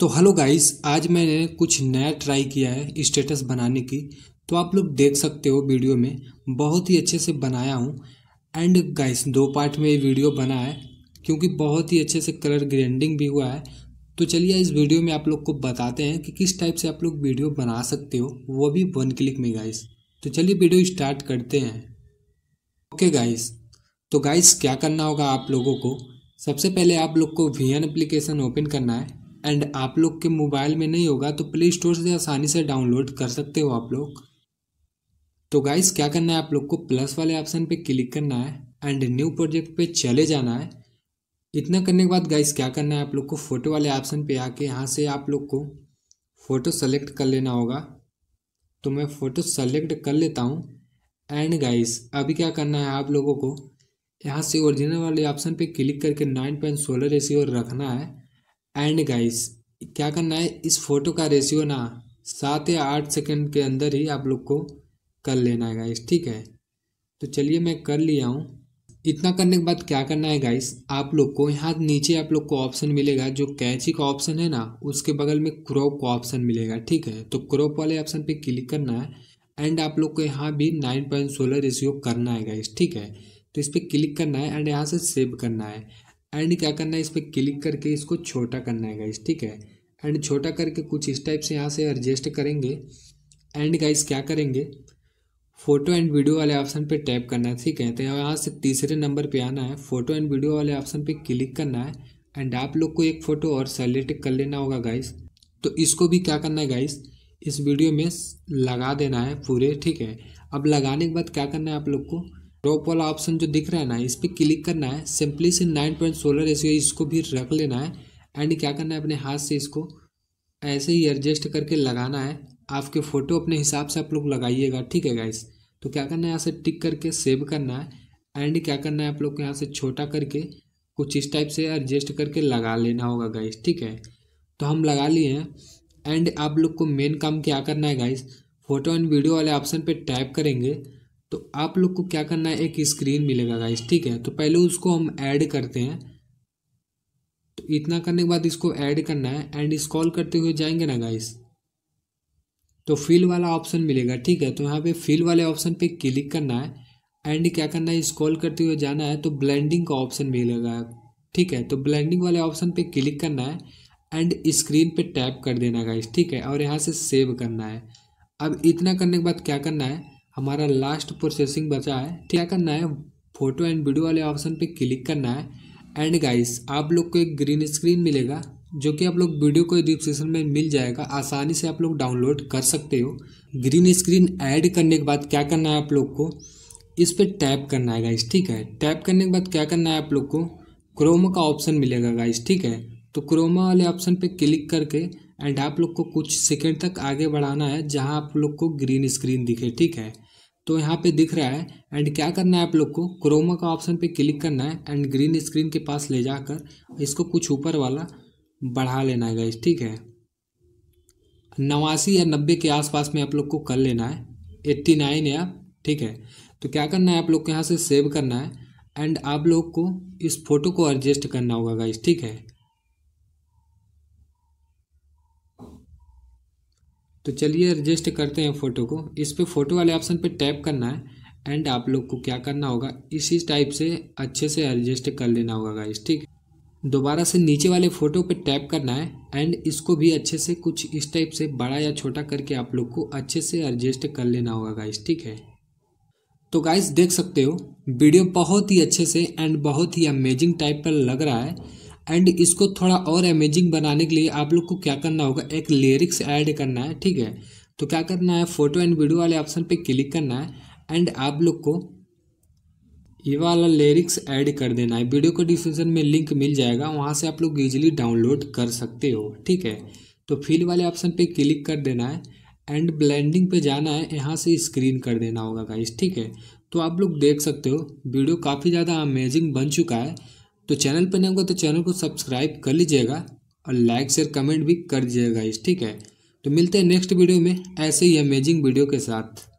तो hello guys आज मैंने कुछ नया ट्राई किया है स्टेटस बनाने की तो आप लोग देख सकते हो वीडियो में बहुत ही अच्छे से बनाया हूँ एंड गाइस दो पार्ट में ये वीडियो बना है क्योंकि बहुत ही अच्छे से कलर ग्रेंडिंग भी हुआ है तो चलिए इस वीडियो में आप लोग को बताते हैं कि किस टाइप से आप लोग वीडियो बना सकते हो वो भी वन क्लिक में गाइस तो चलिए वीडियो स्टार्ट करते हैं ओके गाइस तो गाइस क्या करना होगा आप लोगों को सबसे पहले आप लोग को वी एन ओपन करना है एंड आप लोग के मोबाइल में नहीं होगा तो प्ले स्टोर से आसानी से डाउनलोड कर सकते हो आप लोग तो गाइस क्या करना है आप लोग को प्लस वाले ऑप्शन पे क्लिक करना है एंड न्यू प्रोजेक्ट पे चले जाना है इतना करने के बाद गाइस क्या करना है आप लोग को फ़ोटो वाले ऑप्शन पे आके यहाँ से आप लोग को फ़ोटो सेलेक्ट कर लेना होगा तो मैं फ़ोटो सेलेक्ट कर लेता हूँ एंड गाइस अभी क्या करना है आप लोगों को यहाँ से ओरिजिनल वाले ऑप्शन पे क्लिक करके नाइन पॉइंट सोलह और रखना है एंड गाइस क्या करना है इस फोटो का रेशियो ना सात या आठ सेकंड के अंदर ही आप लोग को कर लेना है गाइस ठीक है तो चलिए मैं कर लिया हूँ इतना करने के बाद क्या करना है गाइस आप लोग को यहाँ नीचे आप लोग को ऑप्शन मिलेगा जो कैची का ऑप्शन है ना उसके बगल में क्रॉप का ऑप्शन मिलेगा ठीक है तो क्रॉप वाले ऑप्शन पे क्लिक करना है एंड आप लोग को यहाँ भी नाइन पॉइंट सोलह रेशियो करना है गाइस ठीक है तो इस पर क्लिक करना है एंड यहाँ से सेव करना है एंड क्या करना है इस पर क्लिक करके इसको छोटा करना है गाइस ठीक है एंड छोटा करके कुछ इस टाइप से यहाँ से एडजस्ट करेंगे एंड गाइस क्या करेंगे फोटो एंड वीडियो वाले ऑप्शन पे टैप करना है ठीक है तो यहाँ से तीसरे नंबर पे आना है फोटो एंड वीडियो वाले ऑप्शन पे क्लिक करना है एंड आप लोग को एक फ़ोटो और सेलेक्ट कर लेना होगा गाइस तो इसको भी क्या करना है गाइस इस वीडियो में लगा देना है पूरे ठीक है अब लगाने के बाद क्या करना है आप लोग को टॉप वाला ऑप्शन जो दिख रहा है ना इस पर क्लिक करना है सिंपली से नाइन पॉइंट सोलह रेशियो इसको भी रख लेना है एंड क्या करना है अपने हाथ से इसको ऐसे ही एडजस्ट करके लगाना है आपके फ़ोटो अपने हिसाब से आप लोग लगाइएगा ठीक है गाइस तो क्या करना है यहाँ से टिक करके सेव करना है एंड क्या करना है आप लोग को यहाँ से छोटा करके कुछ इस टाइप से एडजस्ट करके लगा लेना होगा गाइस ठीक है तो हम लगा लिए हैं एंड आप लोग को मेन काम क्या करना है गाइस फोटो एंड वीडियो वाले ऑप्शन पर टाइप करेंगे तो आप लोग को क्या करना है एक स्क्रीन मिलेगा गाइस ठीक है तो पहले उसको हम ऐड करते हैं तो इतना करने के बाद इसको ऐड करना है एंड स्कॉल करते हुए जाएंगे ना गाइस तो फिल वाला ऑप्शन मिलेगा ठीक है तो यहाँ पे फिल वाले ऑप्शन पे क्लिक करना है एंड क्या करना है स्क्रॉल करते हुए जाना है तो ब्लेंडिंग का ऑप्शन मिलेगा ठीक है तो ब्लेंडिंग वाले ऑप्शन पे क्लिक करना है एंड स्क्रीन पे टैप कर देना गाइस ठीक है और यहाँ से सेव करना है अब इतना करने के बाद क्या करना है हमारा लास्ट प्रोसेसिंग बचा है क्या करना है फोटो एंड वीडियो वाले ऑप्शन पे क्लिक करना है एंड गाइस आप लोग को एक ग्रीन स्क्रीन मिलेगा जो कि आप लोग वीडियो को डिस्क्रिप्शन में मिल जाएगा आसानी से आप लोग डाउनलोड कर सकते हो ग्रीन स्क्रीन ऐड करने के बाद क्या करना है आप लोग को इस पर टैप करना है गाइस ठीक है टैप करने के बाद क्या करना है आप लोग को क्रोमा का ऑप्शन मिलेगा गाइस ठीक है तो क्रोमा वाले ऑप्शन पर क्लिक करके एंड आप लोग को कुछ सेकेंड तक आगे बढ़ाना है जहाँ आप लोग को ग्रीन स्क्रीन दिखे ठीक है तो यहाँ पे दिख रहा है एंड क्या करना है आप लोग को क्रोमा का ऑप्शन पे क्लिक करना है एंड ग्रीन स्क्रीन के पास ले जाकर इसको कुछ ऊपर वाला बढ़ा लेना है गाइज ठीक है नवासी या नब्बे के आसपास में आप लोग को कर लेना है एट्टी नाइन या ठीक है तो क्या करना है आप लोग को यहाँ से सेव करना है एंड आप लोग को इस फोटो को एडजस्ट करना होगा गाइज ठीक है तो चलिए एडजस्ट करते हैं फ़ोटो को इस पर फ़ोटो वाले ऑप्शन पर टैप करना है एंड आप लोग को क्या करना होगा इसी टाइप से अच्छे से एडजस्ट कर लेना होगा गाइस ठीक दोबारा से नीचे वाले फ़ोटो पे टैप करना है एंड इसको भी अच्छे से कुछ इस टाइप से बड़ा या छोटा करके आप लोग को अच्छे से एडजस्ट कर लेना होगा गाइस ठीक है तो गाइस देख सकते हो वीडियो बहुत ही अच्छे से एंड बहुत ही अमेजिंग टाइप पर लग रहा है एंड इसको थोड़ा और अमेजिंग बनाने के लिए आप लोग को क्या करना होगा एक लिरिक्स ऐड करना है ठीक है तो क्या करना है फोटो एंड वीडियो वाले ऑप्शन पे क्लिक करना है एंड आप लोग को ये वाला लिरिक्स ऐड कर देना है वीडियो को डिस्क्रिप्शन में लिंक मिल जाएगा वहाँ से आप लोग ईजिली डाउनलोड कर सकते हो ठीक है तो फिल वाले ऑप्शन पर क्लिक कर देना है एंड ब्लैंडिंग पे जाना है यहाँ से स्क्रीन कर देना होगा गाइस ठीक है तो आप लोग देख सकते हो वीडियो काफ़ी ज़्यादा अमेजिंग बन चुका है तो चैनल पर नहीं होगा तो चैनल को सब्सक्राइब कर लीजिएगा और लाइक शेयर कमेंट भी कर दीजिएगा इस ठीक है तो मिलते हैं नेक्स्ट वीडियो में ऐसे ही अमेजिंग वीडियो के साथ